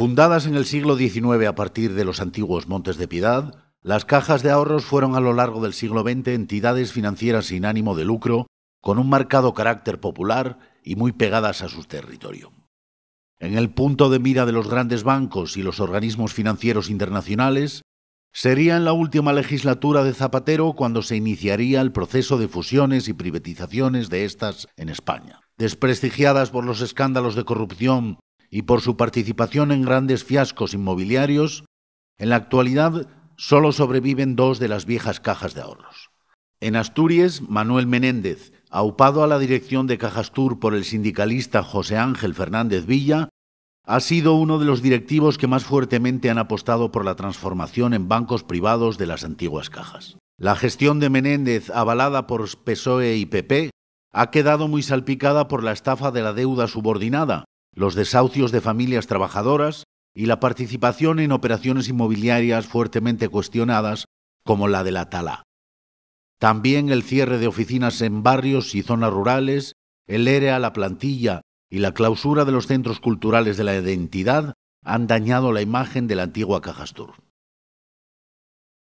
Fundadas en el siglo XIX a partir de los antiguos Montes de Piedad, las cajas de ahorros fueron a lo largo del siglo XX entidades financieras sin ánimo de lucro, con un marcado carácter popular y muy pegadas a su territorio. En el punto de mira de los grandes bancos y los organismos financieros internacionales, sería en la última legislatura de Zapatero cuando se iniciaría el proceso de fusiones y privatizaciones de estas en España. Desprestigiadas por los escándalos de corrupción y por su participación en grandes fiascos inmobiliarios, en la actualidad solo sobreviven dos de las viejas cajas de ahorros. En Asturias, Manuel Menéndez, aupado a la dirección de Cajastur por el sindicalista José Ángel Fernández Villa, ha sido uno de los directivos que más fuertemente han apostado por la transformación en bancos privados de las antiguas cajas. La gestión de Menéndez, avalada por PSOE y PP, ha quedado muy salpicada por la estafa de la deuda subordinada, los desahucios de familias trabajadoras y la participación en operaciones inmobiliarias fuertemente cuestionadas como la de la Tala. También el cierre de oficinas en barrios y zonas rurales, el ERE a la plantilla y la clausura de los centros culturales de la identidad han dañado la imagen de la antigua Cajastur.